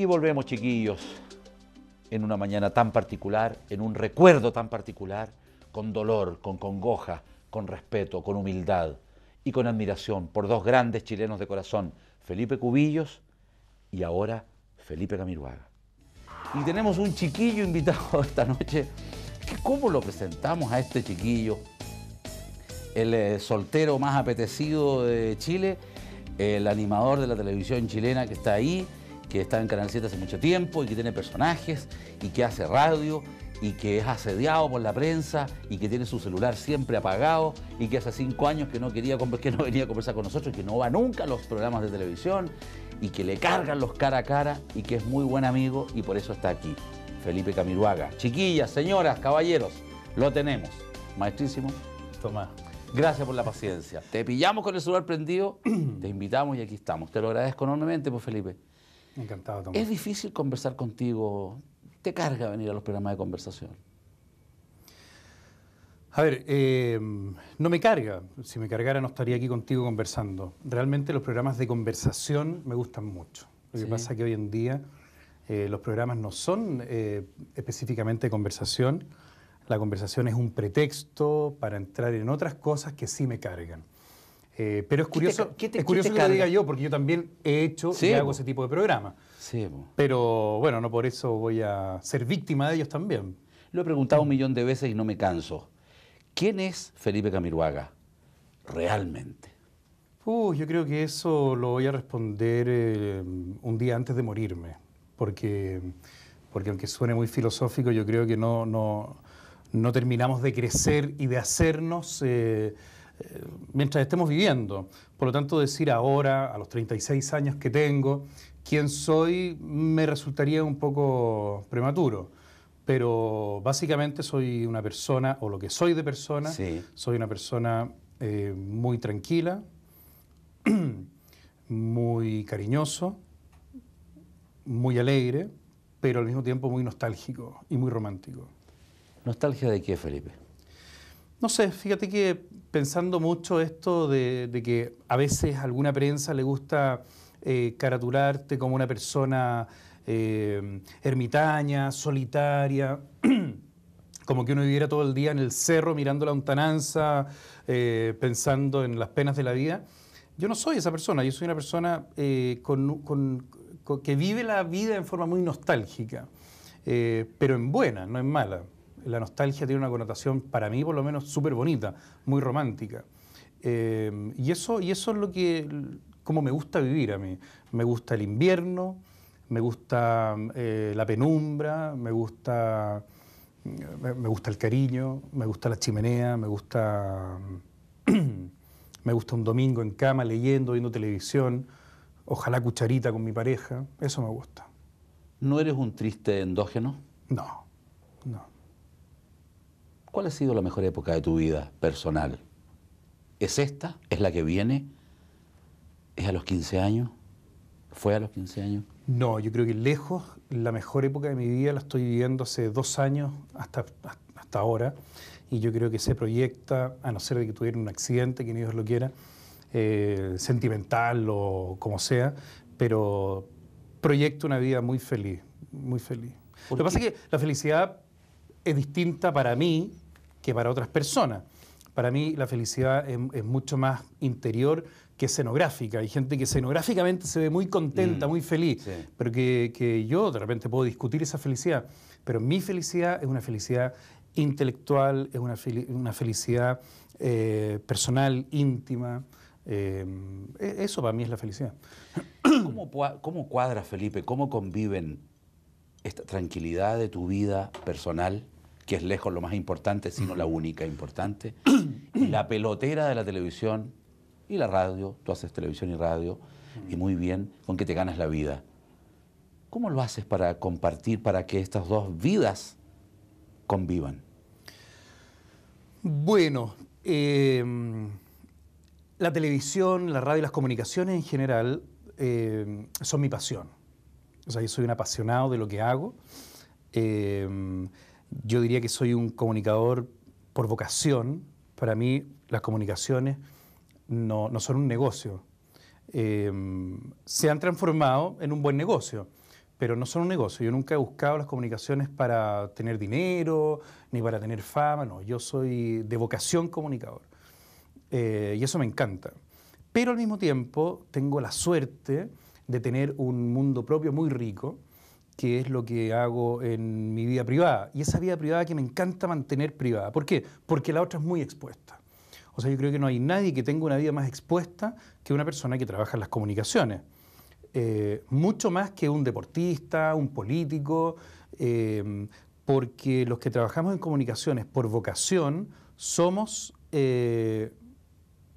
Y volvemos, chiquillos, en una mañana tan particular, en un recuerdo tan particular, con dolor, con congoja, con respeto, con humildad y con admiración por dos grandes chilenos de corazón, Felipe Cubillos y ahora Felipe Camiruaga. Y tenemos un chiquillo invitado esta noche. ¿Cómo lo presentamos a este chiquillo? El eh, soltero más apetecido de Chile, el animador de la televisión chilena que está ahí que está en Canal 7 hace mucho tiempo y que tiene personajes y que hace radio y que es asediado por la prensa y que tiene su celular siempre apagado y que hace cinco años que no, quería, que no venía a conversar con nosotros, y que no va nunca a los programas de televisión y que le cargan los cara a cara y que es muy buen amigo y por eso está aquí. Felipe Camiruaga. Chiquillas, señoras, caballeros, lo tenemos. Maestrísimo. Tomás. Gracias por la paciencia. Te pillamos con el celular prendido, te invitamos y aquí estamos. Te lo agradezco enormemente, pues Felipe. Encantado, Es difícil conversar contigo. ¿Te carga venir a los programas de conversación? A ver, em, no me carga. Si me cargara no estaría aquí contigo conversando. Realmente los programas de conversación me gustan mucho. Lo que pasa es que hoy en día eh, los programas no son eh, específicamente de conversación. La conversación es un pretexto para entrar en otras cosas que sí me cargan. Eh, pero es curioso, que diga yo, porque yo también he hecho y hago ese tipo de programa. pero bueno, no por eso voy a ser víctima de ellos también. Lo he preguntado un millón de veces y no me canso. ¿Quién es Felipe Camiruaga realmente? Uh, yo creo que eso lo voy a responder eh, un día antes de morirme, porque, porque aunque suene muy filosófico, yo creo que no, no, terminamos de crecer y de hacernos. Eh, eh, mientras estemos viviendo. Por lo tanto, decir ahora, a los 36 años que tengo, quién soy, me resultaría un poco prematuro. Pero básicamente soy una persona, o lo que soy de persona, soy una persona eh, muy tranquila, muy cariñoso, muy alegre, pero al mismo tiempo muy nostálgico y muy romántico. ¿Nostalgia de qué, Felipe? No sé, fíjate que pensando mucho esto de, que a veces a alguna prensa le gusta eh, caraturarte como una persona eh, ermitaña, solitaria, como que uno viviera todo el día en el cerro mirando la lontananza, eh, pensando en las penas de la vida. Yo no soy esa persona, yo soy una persona eh, que vive la vida en forma muy nostálgica, pero en buena, no en mala la nostalgia tiene una connotación, para mí por lo menos, súper bonita, muy romántica. Eh, y, eso, y eso es lo que, como me gusta vivir a mí. Me gusta el invierno, me gusta eh, la penumbra, me gusta, gusta el cariño, me gusta la chimenea, me gusta, me gusta un domingo en cama leyendo, viendo televisión, ojalá cucharita con mi pareja, eso me gusta. ¿No eres un triste endógeno? No, no. ¿Cuál ha sido la mejor época de tu vida personal? ¿Es esta? ¿Es la que viene? ¿Es a los 15 años? ¿Fue a los 15 años? No, yo creo que lejos la mejor época de mi vida la estoy viviendo hace dos años hasta, hasta ahora y yo creo que se proyecta, a no ser de que tuviera un accidente, que ni Dios lo quiera, eh, sentimental o como sea, pero proyecto una vida muy feliz, muy feliz. Lo que pasa es que la felicidad es distinta para mí que para otras personas. Para mí la felicidad es, mucho más interior que escenográfica. Hay gente que escenográficamente se ve muy contenta, mm, muy feliz, pero que, yo de repente puedo discutir esa felicidad. Pero mi felicidad es una felicidad intelectual, es una, felicidad eh, personal, íntima. Eh, e, eso para mí es la felicidad. ¿Cómo, ¿Cómo cuadra, Felipe? ¿Cómo conviven esta tranquilidad de tu vida personal que es lejos lo más importante, sino la única importante, la pelotera de la televisión y la radio, tú haces televisión y radio, y muy bien, con que te ganas la vida. ¿Cómo lo haces para compartir, para que estas dos vidas convivan? Bueno, em, la televisión, la radio y las comunicaciones en general em, son mi pasión. O sea, yo soy un apasionado de lo que hago. Em, yo diría que soy un comunicador por vocación. Para mí las comunicaciones no, son un negocio. Em, se han transformado en un buen negocio, pero no son un negocio. Yo nunca he buscado las comunicaciones para tener dinero, ni para tener fama, no. Yo soy de vocación comunicador. Eh, y eso me encanta. Pero al mismo tiempo tengo la suerte de tener un mundo propio muy rico que es lo que hago en mi vida privada. Y esa vida privada que me encanta mantener privada. ¿Por qué? Porque la otra es muy expuesta. O sea, yo creo que no hay nadie que tenga una vida más expuesta que una persona que trabaja en las comunicaciones. Eh, mucho más que un deportista, un político, eh, porque los que trabajamos en comunicaciones por vocación somos, eh,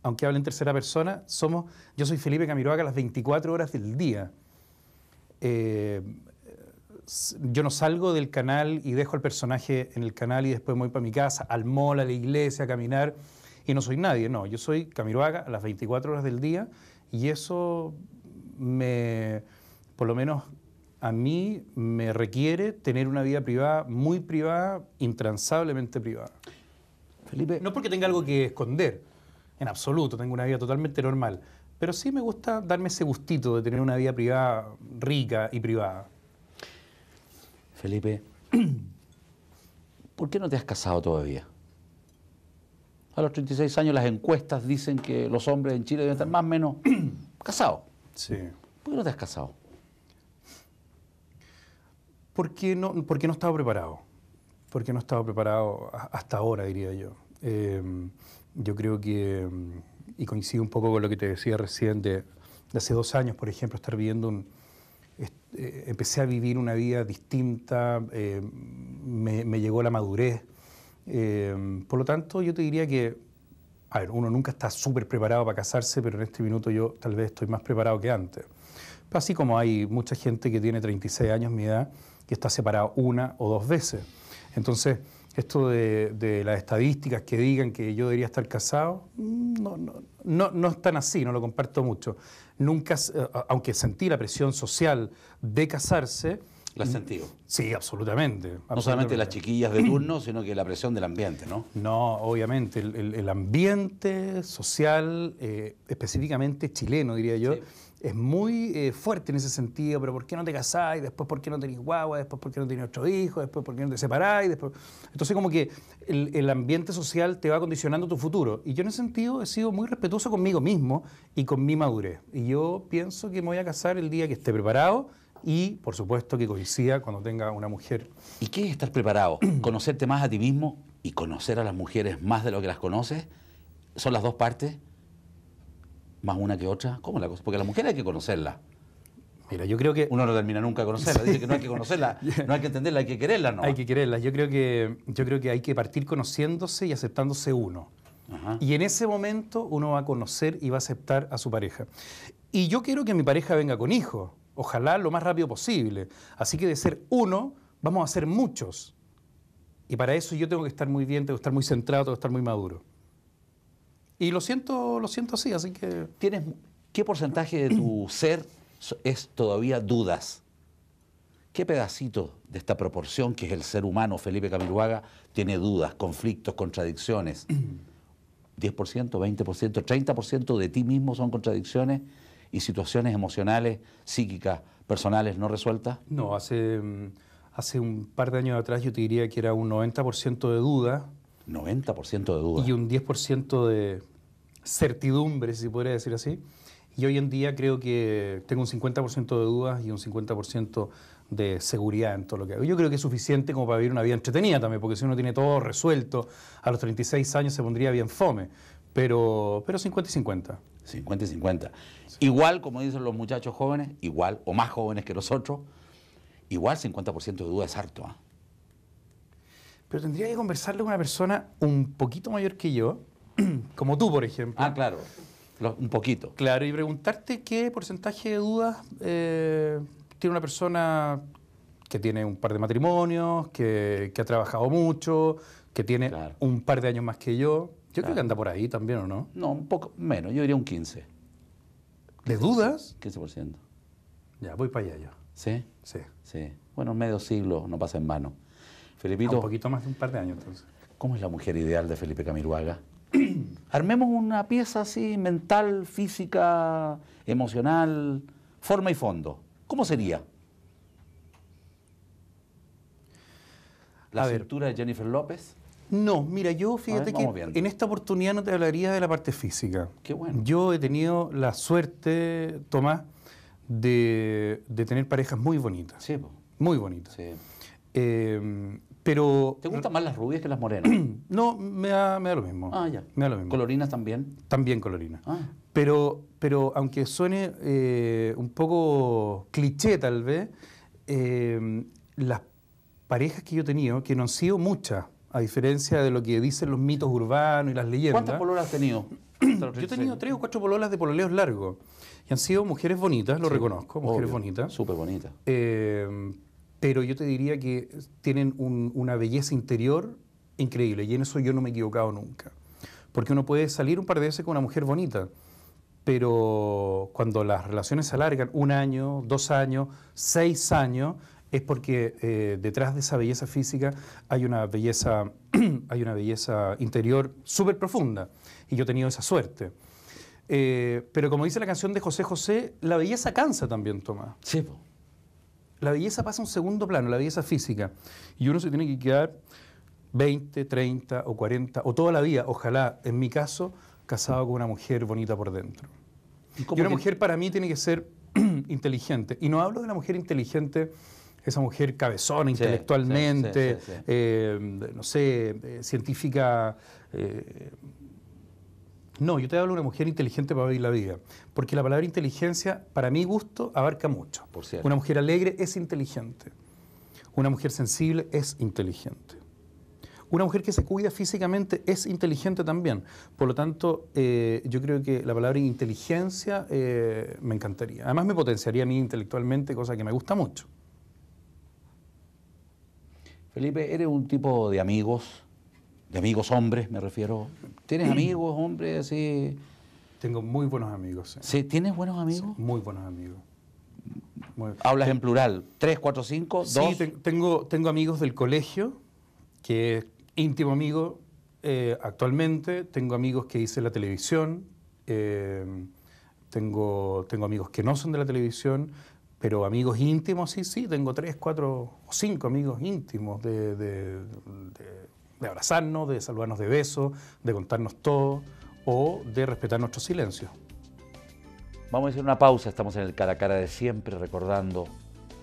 aunque hablen en tercera persona, somos, yo soy Felipe Camiroaga las 24 horas del día yo no salgo del canal y dejo al personaje en el canal y después voy para mi casa, al mall, a la iglesia, a caminar, y no soy nadie, no, yo soy Camiroaga a las 24 horas del día y eso me, por lo menos a mí, me requiere tener una vida privada, muy privada, intransablemente privada. Felipe. No porque tenga algo que esconder, en absoluto, tengo una vida totalmente normal, pero sí me gusta darme ese gustito de tener una vida privada rica y privada. Felipe, ¿por qué no te has casado todavía? A los 36 años las encuestas dicen que los hombres en Chile deben estar más o menos casados. Sí. ¿Por qué no te has casado? Porque no, porque no estaba preparado. Porque no estaba preparado hasta ahora, diría yo. Em, yo creo que, em, y coincido un poco con lo que te decía recién, de, hace dos años, por ejemplo, estar viviendo un, eh, empecé a vivir una vida distinta, eh, me, llegó la madurez. Eh, por lo tanto, yo te diría que, a ver, uno nunca está súper preparado para casarse, pero en este minuto yo tal vez estoy más preparado que antes. Así como hay mucha gente que tiene 36 años mi edad, que está separada una o dos veces. Entonces, esto de, las estadísticas que digan que yo debería estar casado, no, no, no, es tan así, no lo comparto mucho. Nunca, eh, aunque sentí la presión social de casarse, ¿La has sentido? Sí, absolutamente, No solamente las chiquillas de turno, sino que la presión del ambiente, ¿no? No, obviamente. El, ambiente social, eh, específicamente chileno, diría yo, es muy eh, fuerte en ese sentido, pero ¿por qué no te casáis? Después ¿por qué no tenéis guagua? Después ¿por qué no tenéis otro hijo? Después ¿por qué no te separáis? Después... Entonces como que el, el, ambiente social te va condicionando tu futuro. Y yo en ese sentido he sido muy respetuoso conmigo mismo y con mi madurez. Y yo pienso que me voy a casar el día que esté preparado y por supuesto que coincida cuando tenga una mujer. ¿Y qué es estar preparado? ¿Conocerte más a ti mismo y conocer a las mujeres más de lo que las conoces? ¿Son las dos partes? más una que otra? ¿Cómo la cosa? Porque la mujer hay que conocerla. Mira, yo creo que... Uno no termina nunca conocerla, dice que no hay que conocerla, no hay que entenderla, hay que quererla, ¿no? Hay que quererla, yo creo que, yo creo que hay que partir conociéndose y aceptándose uno. Y en ese momento uno va a conocer y va a aceptar a su pareja. Y yo quiero que mi pareja venga con hijos, ojalá lo más rápido posible. Así que de ser uno, vamos a ser muchos. Y para eso yo tengo que estar muy bien, tengo que estar muy centrado, tengo que estar muy maduro. Y lo siento, lo siento así, así que... ¿Tienes, ¿Qué porcentaje de tu ser es todavía dudas? ¿Qué pedacito de esta proporción que es el ser humano, Felipe Camiruaga, tiene dudas, conflictos, contradicciones? 10%, 20%, 30% de ti mismo son contradicciones y situaciones emocionales, psíquicas, personales no resueltas? No, hace, hace un par de años atrás yo te diría que era un 90% de duda. 90% de duda. Y un 10% de, certidumbre, si podría decir así. Y hoy en día creo que tengo un 50% de dudas y un 50% de seguridad en todo lo que hago. Yo creo que es suficiente como para vivir una vida entretenida también, porque si uno tiene todo resuelto, a los 36 años se pondría bien fome, pero, pero 50 y 50. 50 y 50. Igual, como dicen los muchachos jóvenes, igual o más jóvenes que nosotros, igual 50% de dudas es harto. ¿ah? Pero tendría que conversarle con una persona un poquito mayor que yo, como tú, por ejemplo. Ah, claro, un poquito. Claro, y preguntarte qué porcentaje de dudas eh, tiene una persona que tiene un par de matrimonios, que, ha trabajado mucho, que tiene un par de años más que yo. Yo creo que anda por ahí también, ¿o no? No, un poco menos, yo diría un 15. ¿De dudas? 15%. Ya, voy para allá yo. ¿Sí? Sí. Sí. Bueno, medio siglo no pasa en vano. Felipito. Ah, un poquito más de un par de años entonces. ¿Cómo es la mujer ideal de Felipe Camiruaga? armemos una pieza así, mental, física, emocional, forma y fondo. ¿Cómo sería? ¿La aventura de Jennifer López? No, mira, yo fíjate que en esta oportunidad no te hablaría de la parte física. Qué bueno. Yo he tenido la suerte, Tomás, de, tener parejas muy bonitas. Sí, muy bonitas. Sí. Em, ¿Te gustan más las rubias que las morenas? no, me da, me da, lo mismo. Ah, ya. Me da lo mismo. ¿Colorinas también? También colorinas. Ah. Pero, pero aunque suene eh, un poco cliché tal vez, eh, las parejas que yo he tenido, que no han sido muchas, a diferencia de lo que dicen los mitos urbanos y las leyendas. ¿Cuántas pololas has tenido? yo he tenido tres o cuatro pololas de pololeos largos. Y han sido mujeres bonitas, lo reconozco, mujeres bonitas. Súper bonitas. Eh, pero yo te diría que tienen una belleza interior increíble, y en eso yo no me he equivocado nunca. Porque uno puede salir un par de veces con una mujer bonita, pero cuando las relaciones se alargan un año, dos años, seis años, es porque eh, detrás de esa belleza física hay una belleza, hay una belleza interior súper profunda. Y yo he tenido esa suerte. Eh, pero como dice la canción de José José, la belleza cansa también, Tomás. Sí, la belleza pasa a un segundo plano, la belleza física. Y uno se tiene que quedar 20, 30 o 40 o toda la vida, ojalá, en mi caso, casado con una mujer bonita por dentro. Y, una mujer para mí tiene que ser inteligente. Y no hablo de la mujer inteligente, esa mujer cabezona intelectualmente, eh, no sé, eh, científica. Eh, no, yo te hablo de una mujer inteligente para vivir la vida, porque la palabra inteligencia, para mi gusto, abarca mucho. Por cierto. Una mujer alegre es inteligente. Una mujer sensible es inteligente. Una mujer que se cuida físicamente es inteligente también. Por lo tanto, eh, yo creo que la palabra inteligencia eh, me encantaría. Además, me potenciaría a mí intelectualmente, cosa que me gusta mucho. Felipe, eres un tipo de amigos, de amigos hombres, me refiero. ¿Tienes amigos hombres así? Tengo muy buenos amigos. Sí. ¿Tienes buenos amigos? muy buenos amigos. Hablas en plural, tres, cuatro, cinco, dos. Sí, tengo, tengo amigos del colegio, que es íntimo amigo eh, actualmente, tengo amigos que hice la televisión, eh, tengo, tengo amigos que no son de la televisión, pero amigos íntimos, sí, sí, tengo tres, cuatro o cinco amigos íntimos de de abrazarnos, de saludarnos de besos, de contarnos todo o de respetar nuestro silencio. Vamos a hacer una pausa, estamos en el cara a cara de siempre recordando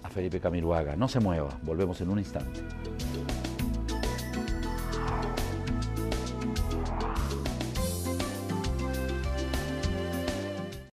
a Felipe Camiruaga. No se mueva, volvemos en un instante.